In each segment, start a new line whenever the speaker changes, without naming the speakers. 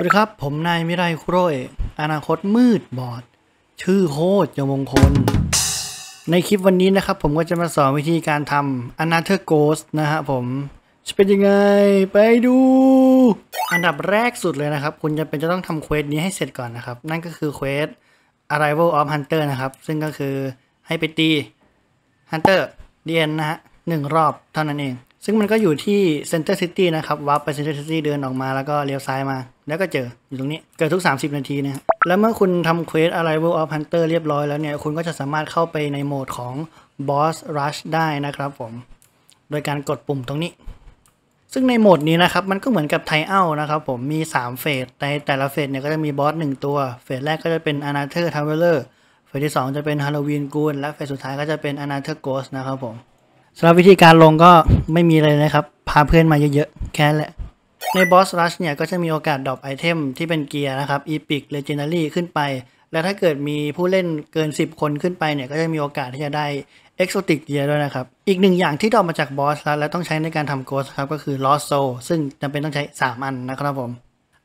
สวัสดีครับ ผมนายมิไรคุโรเออนาคตมืดบอด ชื่อโคตรจะมงคล ในคลิปวันนี้นะครับ ผมก็จะมาสอนวิธีการทำอนาเธอร์โกสนะฮะผม จะเป็นยังไงไปดู อันดับแรกสุดเลยนะครับ คุณจะเป็นจะต้องทำเควสนี้ให้เสร็จก่อนนะครับ นั่นก็คือเควส Arrival of Hunter นะครับ ซึ่งก็คือให้ไปตี Hunter เดียนนะฮะหนึ่งรอบเท่านั้นเองซึ่งมันก็อยู่ที่เซ็นเตอร์ซิตี้นะครับวับไปเซ็นเตอร์ซิตี้เดินออกมาแล้วก็เลี้ยวซ้ายมา แล้วก็เจออยู่ตรงนี้ เกิดทุก 30 นาทีนะฮะแล้วเมื่อคุณทำเควสอะไร w o อ l ฟ of Hunter เรียบร้อยแล้วเนี่ยคุณก็จะสามารถเข้าไปในโหมดของ Boss Rush ได้นะครับผม โดยการกดปุ่มตรงนี้ ซึ่งในโหมดนี้นะครับ มันก็เหมือนกับไทเอานะครับผม มี3เฟสในแต่ละเฟสเนี่ยก็จะมีบอส1ตัวเฟสแรกก็จะเป็น a n a t h e r Traveler เฟสที่2จะเป็น Halloween g o o และเฟสสุดท้ายก็จะเป็น a n า t h e r Ghost นะครับผมสำหรับวิธีการลงก็ไม่มีเลยนะครับ พาเพื่อนมาเยอะๆ แค่แหละ ในบอสรัชเนี่ยก็จะมีโอกาสดรอปไอเทมที่เป็นเกียร์นะครับอีพิกเลเจนดารี่ขึ้นไป และถ้าเกิดมีผู้เล่นเกิน 10 คนขึ้นไปเนี่ยก็จะมีโอกาสที่จะได้เอ็กโซติกเกียร์ด้วยนะครับ อีกหนึ่งอย่างที่ดรอปมาจากบอสรัชและต้องใช้ในการทำโกสครับก็คือลอสโซซึ่งจำเป็นต้องใช้ 3 อันนะครับผม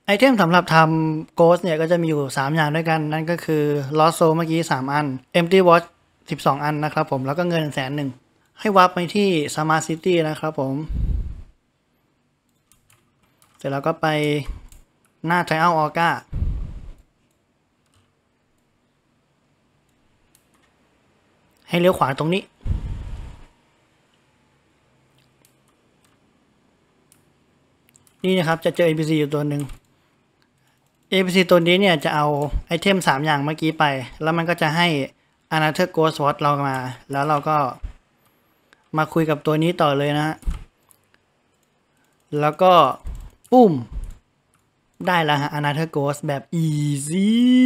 ไอเทมสำหรับทำโกสเนี่ยก็จะมีอยู่3 อย่างด้วยกัน นั่นก็คือลอสโซเมื่อกี้3อัน Empty Watch 12 อันนะครับผมแล้วก็เงินแสนหนึ่งให้วารปไปที่ Smart City นะครับผม เสร็จแล้วก็ไป หน้า Trial Orca ให้เลี้ยวขวาตรงนี้ นี่นะครับจะเจอ NPC อยู่ตัวหนึ่ง NPC ตัวนี้เนี่ยจะเอาไอเทม 3 อย่างเมื่อกี้ไป แล้วมันก็จะให้ Another Ghost Watch เรามา แล้วเราก็มาคุยกับตัวนี้ต่อเลยนะฮะ แล้วก็ปุ้มได้ละฮะอนาเธอร์โกสแบบ easy